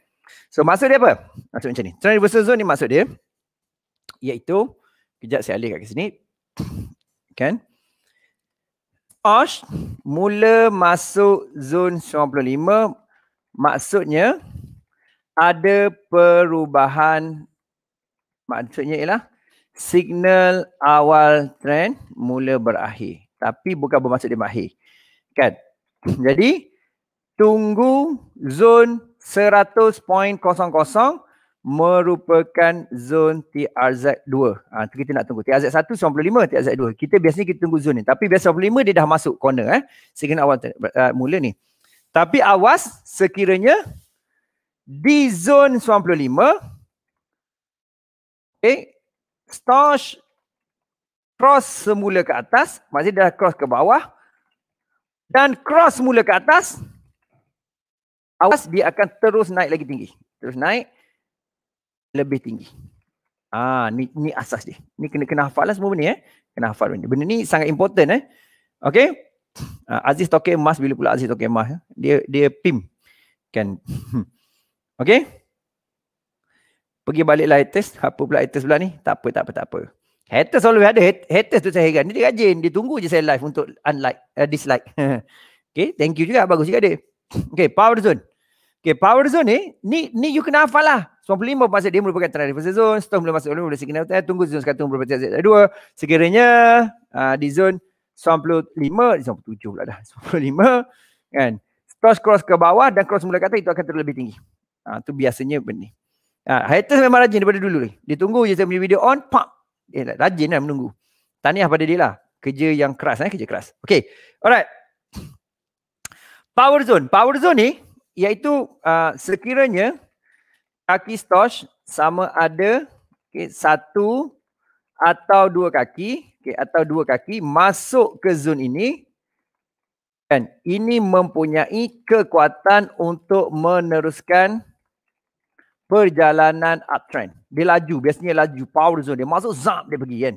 So maksud dia apa? Maksud macam ni. Transversal zone ni maksud dia iaitu kejap saya alih kat sini. Kan? Osh mula masuk zon 95 maksudnya ada perubahan maksudnya ialah signal awal trend mula berakhir tapi bukan bermaksud dia mahir kan jadi tunggu zon 100.00 merupakan zon TRZ2. Ha, ah, kita nak tunggu. TRZ1, 95, TRZ2. Kita biasanya kita tunggu zon ni. Tapi biasa 95 dia dah masuk corner. Eh. Signal awal uh, mula ni. Tapi awas sekiranya di zon 95 okay, stash cross semula ke atas masih dah cross ke bawah dan cross semula ke atas awas dia akan terus naik lagi tinggi terus naik lebih tinggi ah ni ni asas dia ni kena kena hafal lah semua benda eh kena hafal benda benda ni sangat important eh okey uh, ha, Aziz Tokey Mas bila pula Aziz Tokey Mas eh? dia dia pim kan okey pergi balik lah test apa pula test pula ni tak apa tak apa tak apa Haters selalu ada. Haters tu saya heran. Dia rajin. Dia tunggu je saya live untuk unlike, uh, dislike. okay, thank you juga. Bagus juga dia. Okay, power zone. Okay, power zone ni, ni, ni you kena hafal lah. 95 pasal dia merupakan tanah defensive zone. Storm boleh masuk, boleh signal tanah. Tunggu zone sekarang, tunggu berapa tanah dua. Sekiranya uh, di zone 95, di zone pula dah. 95, kan. Cross cross ke bawah dan cross mula kata itu akan terlebih tinggi. Itu ah, uh, biasanya benih. Ah uh, haters memang rajin daripada dulu ni. Dia tunggu je saya punya video on, pop eh, rajin lah menunggu. Tahniah pada dia lah. Kerja yang keras eh, kerja keras. Okay, alright. Power zone. Power zone ni iaitu uh, sekiranya kaki stosh sama ada okay, satu atau dua kaki okay, atau dua kaki masuk ke zone ini kan ini mempunyai kekuatan untuk meneruskan perjalanan uptrend. Dia laju, biasanya laju, power zone. Dia masuk, zap, dia pergi kan.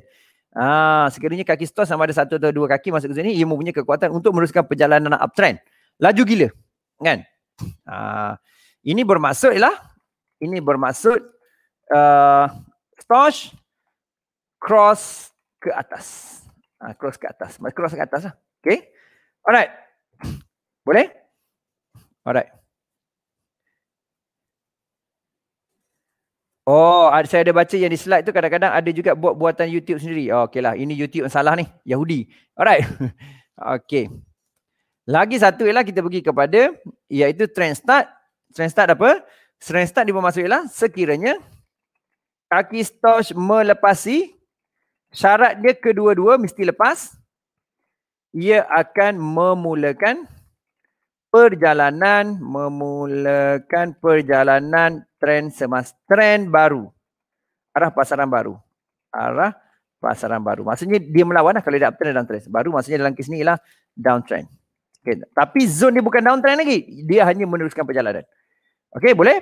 Ah, sekiranya kaki stop sama ada satu atau dua kaki masuk ke sini, ia mempunyai kekuatan untuk meneruskan perjalanan uptrend. Laju gila, kan? Ah, ini bermaksud ialah, ini bermaksud uh, stop cross ke atas. Ah, cross ke atas, cross ke atas lah. Okay? Alright. Boleh? Alright. Oh, saya ada baca yang di slide tu kadang-kadang ada juga buat buatan YouTube sendiri. Oh, okeylah, ini YouTube yang salah ni, Yahudi. Alright. Okey. Lagi satu ialah kita pergi kepada iaitu trend start. Trend start apa? Trend start dimaksud ialah sekiranya kaki stosh melepasi syarat dia kedua-dua mesti lepas ia akan memulakan perjalanan memulakan perjalanan trend semasa, trend baru. Arah pasaran baru. Arah pasaran baru. Maksudnya dia melawan lah kalau dia uptrend dan trend baru maksudnya dalam kes ni ialah downtrend. Okay. Tapi zone dia bukan downtrend lagi. Dia hanya meneruskan perjalanan. Okay boleh?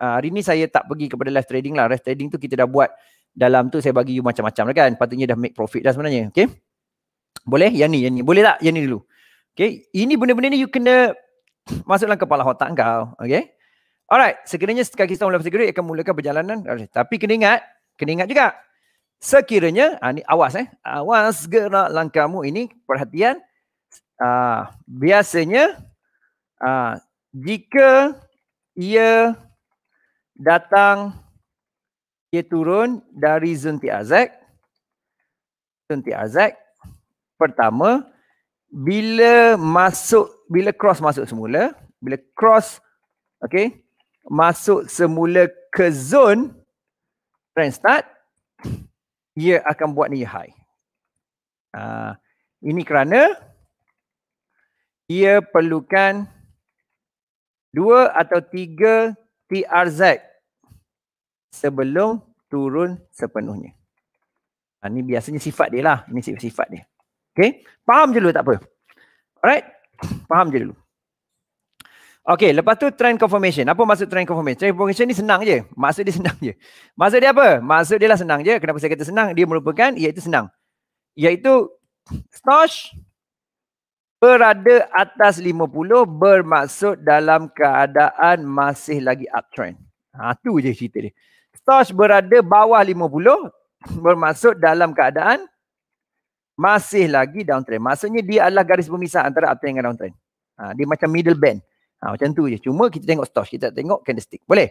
Uh, hari ni saya tak pergi kepada live trading lah. Live trading tu kita dah buat dalam tu saya bagi you macam-macam lah kan. Patutnya dah make profit dah sebenarnya. Okay? Boleh? Yang ni, yang ni. Boleh tak? Yang ni dulu. Okay? Ini benda-benda ni you kena masuk dalam kepala otak kau. Okay? Alright, sekiranya setelah kita mula bersegera, akan mulakan perjalanan. Alright. Tapi kena ingat, kena ingat juga. Sekiranya, ah, ni awas eh. Awas gerak langkahmu ini, perhatian. Ah, biasanya, ah, jika ia datang, ia turun dari Zunti Azek. Zunti Azek. Pertama, bila masuk, bila cross masuk semula, bila cross, okay, masuk semula ke zone trend start ia akan buat ni high. Ah, uh, ini kerana ia perlukan dua atau tiga TRZ sebelum turun sepenuhnya. Ha, ah, ini biasanya sifat dia lah. Ini sifat, sifat dia. Okay. Faham je dulu tak apa. Alright. Faham je dulu. Okay, lepas tu trend confirmation. Apa maksud trend confirmation? Trend confirmation ni senang je. Maksud dia senang je. Maksud dia apa? Maksud dia lah senang je. Kenapa saya kata senang? Dia merupakan iaitu senang. Iaitu stosh berada atas 50 bermaksud dalam keadaan masih lagi uptrend. Ha, tu je cerita dia. Stosh berada bawah 50 bermaksud dalam keadaan masih lagi downtrend. Maksudnya dia adalah garis pemisah antara uptrend dengan downtrend. Ha, dia macam middle band. Ha, macam tu je. Cuma kita tengok torch, kita tengok candlestick. Boleh?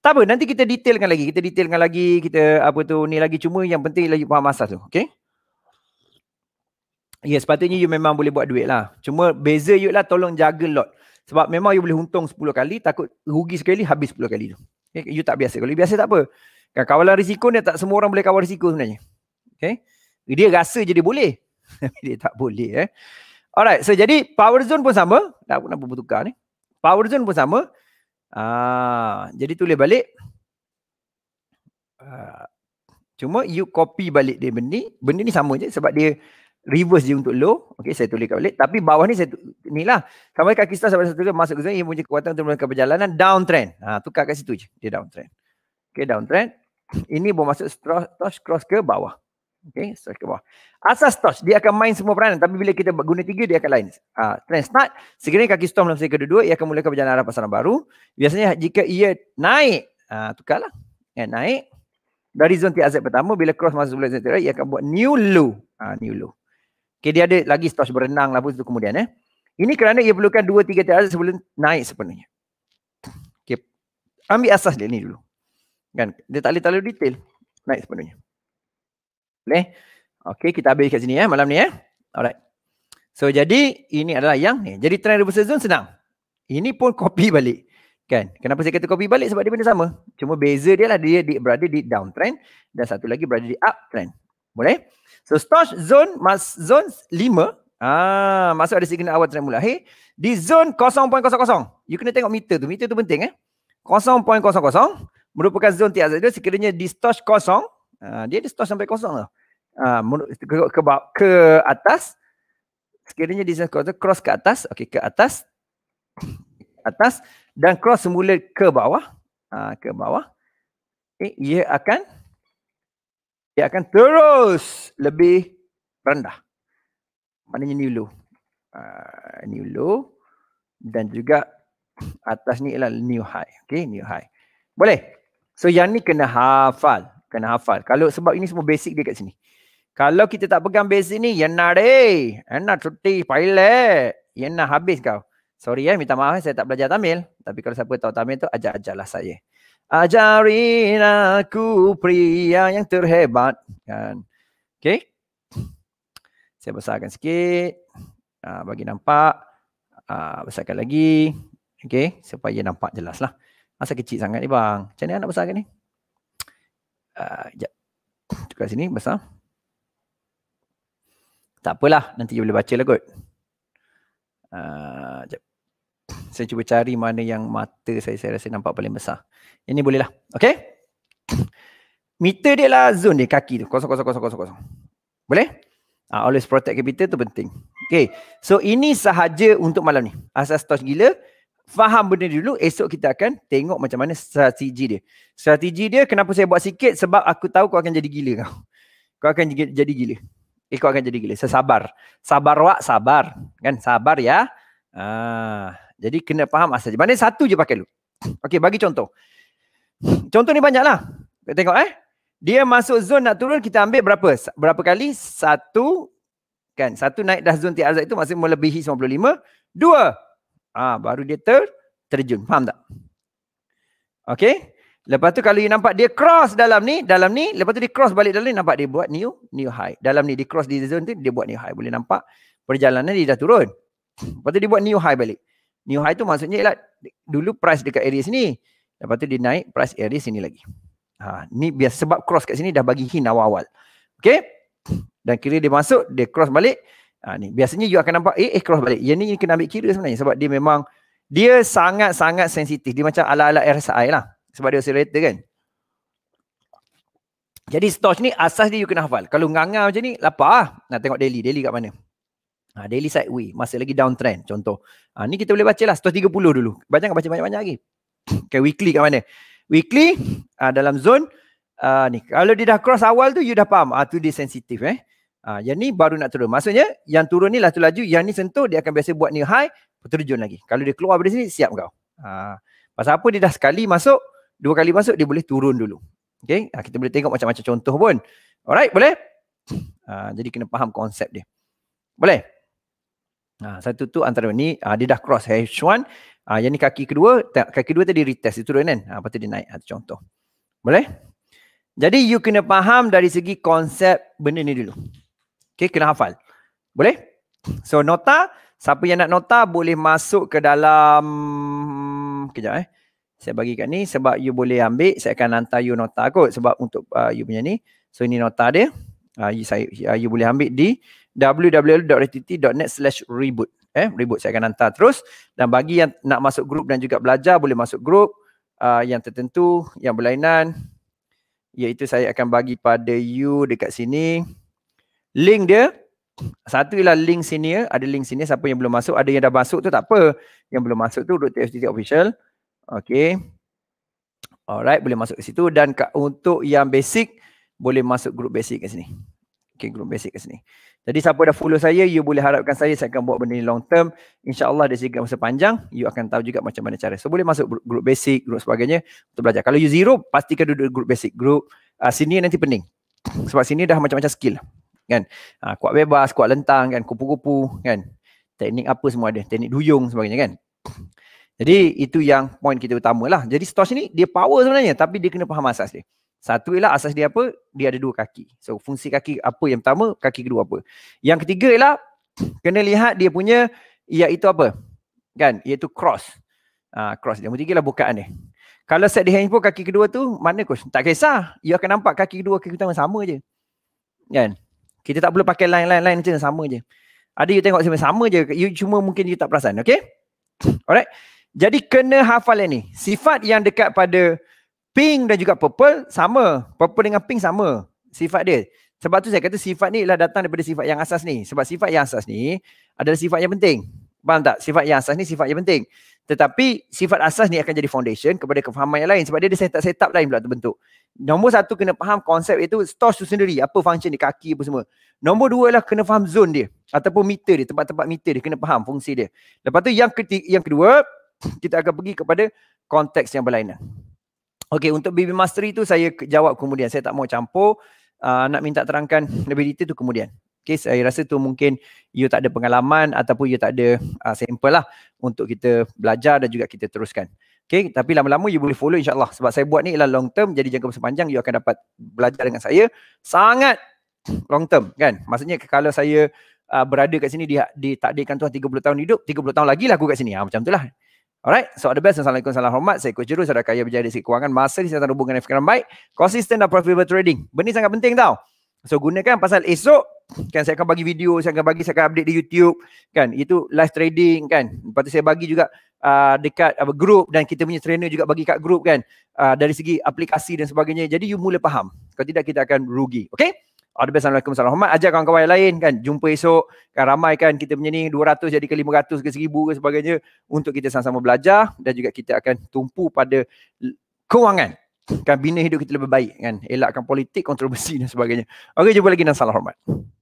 Tak apa, nanti kita detailkan lagi. Kita detailkan lagi, kita apa tu ni lagi. Cuma yang penting lagi faham asas tu. Okay? Ya, yeah, sepatutnya you memang boleh buat duit lah. Cuma beza you lah tolong jaga lot. Sebab memang you boleh untung 10 kali, takut rugi sekali habis 10 kali tu. Okay? You tak biasa. Kalau biasa tak apa. Kan, kawalan risiko ni tak semua orang boleh kawal risiko sebenarnya. Okay? Dia rasa je dia boleh. Tapi dia tak boleh eh. Alright, so jadi power zone pun sama. Tak aku nak bertukar ni power zone pun sama. Uh, jadi tulis balik. Uh, cuma you copy balik dia benda ni. Benda ni sama je sebab dia reverse je untuk low. Okay saya tulis balik. Tapi bawah ni saya tu, ni lah. Sama kaki start sampai satu masuk ke zone. Ia punya kekuatan untuk melakukan perjalanan. Downtrend. Ha, tukar kat situ je. Dia downtrend. Okay downtrend. Ini bermaksud stros, stros cross ke bawah. Okay, so ke bawah. Asas touch, dia akan main semua peranan. Tapi bila kita guna tiga, dia akan lain. Uh, ha, trend start, sekiranya kaki storm dalam seka kedua, ia akan mulakan berjalan arah pasaran baru. Biasanya jika ia naik, uh, tukarlah. Ia naik. Dari zon TAZ pertama, bila cross masuk sebelah zon ia akan buat new low. Uh, new low. Okay, dia ada lagi touch berenang lah pun itu kemudian. Eh. Ini kerana ia perlukan 2-3 TAZ sebelum naik sepenuhnya. Okay. Ambil asas dia ni dulu. Kan? Dia tak boleh terlalu detail. Naik sepenuhnya. Boleh? Okay, kita habis kat sini ya malam ni ya. Alright. So, jadi ini adalah yang ni. Jadi, trend reversal zone senang. Ini pun copy balik. Kan? Kenapa saya kata copy balik? Sebab dia benda sama. Cuma beza dia lah dia berada di downtrend dan satu lagi berada di uptrend. Boleh? So, stock zone mas zone 5. Ah, masuk ada signal awal trend mula. Hey, di zone 0.00. You kena tengok meter tu. Meter tu penting eh. 0.00 merupakan zone tiada. Sekiranya di stock kosong, Ah, dia ada store sampai kosong lah. Uh, ke, ke atas. Sekiranya di sana kosong, cross ke atas. Okey, ke atas. Atas. Dan cross semula ke bawah. Uh, ke bawah. Okay, eh, ia akan ia akan terus lebih rendah. Maknanya new low. Uh, new low. Dan juga atas ni ialah new high. Okay, new high. Boleh? So yang ni kena hafal kena hafal. Kalau sebab ini semua basic dia kat sini. Kalau kita tak pegang basic ni, yana deh. Yana cuti, pilot. Yana habis kau. Sorry ya, eh, minta maaf eh, saya tak belajar Tamil. Tapi kalau siapa tahu Tamil tu, ajar-ajarlah saya. Ajarin aku pria yang terhebat. Kan? Okay. Saya besarkan sikit. Uh, bagi nampak. Uh, besarkan lagi. Okay. Supaya nampak jelas lah. Masa kecil sangat ni bang. Macam mana nak besarkan ni? sekejap. Ah, Tukar sini besar. Tak apalah. Nanti you boleh baca lah kot. Sekejap. Ah, uh, saya cuba cari mana yang mata saya saya rasa nampak paling besar. Ini boleh lah. Okay. Meter dia lah zone dia kaki tu. Kosong, kosong, kosong, kosong, kosong. Boleh? Uh, always protect capital tu penting. Okay. So ini sahaja untuk malam ni. Asas touch gila faham benda dulu esok kita akan tengok macam mana strategi dia strategi dia kenapa saya buat sikit sebab aku tahu kau akan jadi gila kau kau akan jadi gila eh kau akan jadi gila saya sabar sabar wak sabar kan sabar ya ah jadi kena faham asal mana satu je pakai lu okey bagi contoh contoh ni banyaklah tengok eh dia masuk zone nak turun kita ambil berapa berapa kali satu kan satu naik dah zone tiada itu maksudnya melebihi 95 dua Ah, ha, baru dia ter, terjun. Faham tak? Okay. Lepas tu kalau you nampak dia cross dalam ni, dalam ni, lepas tu dia cross balik dalam ni, nampak dia buat new new high. Dalam ni, dia cross di zone tu, dia buat new high. Boleh nampak perjalanan dia dah turun. Lepas tu dia buat new high balik. New high tu maksudnya ialah dulu price dekat area sini. Lepas tu dia naik price area sini lagi. Ha, ni biasa sebab cross kat sini dah bagi hint awal-awal. Okay. Dan kira dia masuk, dia cross balik ha, ni. Biasanya you akan nampak eh ikhlas eh, balik. Yang ni you kena ambil kira sebenarnya sebab dia memang dia sangat-sangat sensitif. Dia macam ala-ala RSI lah. Sebab dia oscillator kan. Jadi stoch ni asas dia you kena hafal. Kalau nganga macam ni lapar lah. Nak tengok daily. Daily kat mana? Ha, daily sideway. Masih lagi downtrend contoh. Ha, ni kita boleh baca lah stoch 30 dulu. Baca Banyak baca banyak-banyak lagi. Okay weekly kat mana? Weekly ha, dalam zone Uh, ni. Kalau dia dah cross awal tu, you dah faham. Ah, tu dia sensitif eh. Ha, yang ni baru nak turun. Maksudnya yang turun ni laju-laju, yang ni sentuh dia akan biasa buat new high, terjun lagi. Kalau dia keluar dari sini, siap kau. Ha, pasal apa dia dah sekali masuk, dua kali masuk, dia boleh turun dulu. Okay, ha, kita boleh tengok macam-macam contoh pun. Alright, boleh? Ha, jadi kena faham konsep dia. Boleh? Ha, satu tu antara ni, ha, dia dah cross H1. Ha, yang ni kaki kedua, kaki kedua tadi retest, dia turun kan? Ha, lepas tu dia naik, ha, contoh. Boleh? Jadi you kena faham dari segi konsep benda ni dulu. Okay, kena hafal. Boleh? So nota, siapa yang nak nota boleh masuk ke dalam... Kejap eh. Saya bagi kat ni sebab you boleh ambil. Saya akan hantar you nota kot sebab untuk uh, you punya ni. So ini nota dia. Uh, you, saya, uh, you boleh ambil di www.rtt.net slash reboot. Eh, reboot saya akan hantar terus. Dan bagi yang nak masuk grup dan juga belajar boleh masuk grup. Uh, yang tertentu, yang berlainan. Iaitu saya akan bagi pada you dekat sini link dia satu ialah link sini ada link sini siapa yang belum masuk ada yang dah masuk tu tak apa yang belum masuk tu duduk TFTT official okay alright boleh masuk ke situ dan ke, untuk yang basic boleh masuk grup basic kat sini okay grup basic kat sini jadi siapa dah follow saya you boleh harapkan saya saya akan buat benda ni long term insyaallah dari segi masa panjang you akan tahu juga macam mana cara so boleh masuk grup basic grup sebagainya untuk belajar kalau you zero pastikan duduk grup basic grup uh, ah, senior nanti pening sebab sini dah macam-macam skill kan ha, kuat bebas kuat lentang kan kupu-kupu kan teknik apa semua ada teknik duyung sebagainya kan jadi itu yang point kita utamalah. Jadi stosh ni dia power sebenarnya tapi dia kena faham asas dia. Satu ialah asas dia apa? Dia ada dua kaki. So fungsi kaki apa yang pertama, kaki kedua apa. Yang ketiga ialah kena lihat dia punya iaitu apa? Kan? Iaitu cross. Uh, cross dia. Yang ketiga lah bukaan dia. Kalau set di hand pun kaki kedua tu mana coach? Tak kisah. You akan nampak kaki kedua kaki utama sama je. Kan? Kita tak perlu pakai line-line-line macam sama je. Ada you tengok sama, sama je. You cuma mungkin you tak perasan. Okay? Alright? Jadi kena hafal yang ni. Sifat yang dekat pada pink dan juga purple sama. Purple dengan pink sama sifat dia. Sebab tu saya kata sifat ni ialah datang daripada sifat yang asas ni. Sebab sifat yang asas ni adalah sifat yang penting. Faham tak? Sifat yang asas ni sifat yang penting. Tetapi sifat asas ni akan jadi foundation kepada kefahaman yang lain sebab dia ada set up lain pula tu bentuk. Nombor satu kena faham konsep itu stores tu sendiri. Apa function dia? Kaki apa semua. Nombor dua lah kena faham zone dia. Ataupun meter dia. Tempat-tempat meter dia. Kena faham fungsi dia. Lepas tu yang, ketiga, yang kedua kita akan pergi kepada konteks yang berlainan. Okay untuk BB Mastery tu saya jawab kemudian. Saya tak mau campur. Uh, nak minta terangkan lebih detail tu kemudian. Okay, saya rasa tu mungkin you tak ada pengalaman ataupun you tak ada uh, ah, sample lah untuk kita belajar dan juga kita teruskan. Okay, tapi lama-lama you boleh follow insyaAllah. Sebab saya buat ni ialah long term, jadi jangka sepanjang you akan dapat belajar dengan saya sangat long term kan. Maksudnya kalau saya uh, berada kat sini, di dia ditakdirkan Tuhan 30 tahun hidup, 30 tahun lagi lah aku kat sini. Ha, macam tu lah. Alright, so all the best. Assalamualaikum, salam hormat. Saya Coach Jeru, saudara kaya berjaya di sikit kewangan. Masa di sana hubungan dengan baik, consistent dan profitable trading. Benda sangat penting tau. So gunakan pasal esok kan saya akan bagi video, saya akan bagi, saya akan update di YouTube kan itu live trading kan. Lepas tu saya bagi juga uh, dekat apa uh, group dan kita punya trainer juga bagi kat group kan uh, dari segi aplikasi dan sebagainya. Jadi you mula faham. Kalau tidak kita akan rugi. Okay? Ada Assalamualaikum warahmatullahi Ajak kawan-kawan yang lain kan. Jumpa esok. Kan ramai kan kita punya ni 200 jadi ke 500 ke 1000 ke sebagainya. Untuk kita sama-sama belajar dan juga kita akan tumpu pada kewangan kan bina hidup kita lebih baik kan elakkan politik kontroversi dan sebagainya okey jumpa lagi dan salam hormat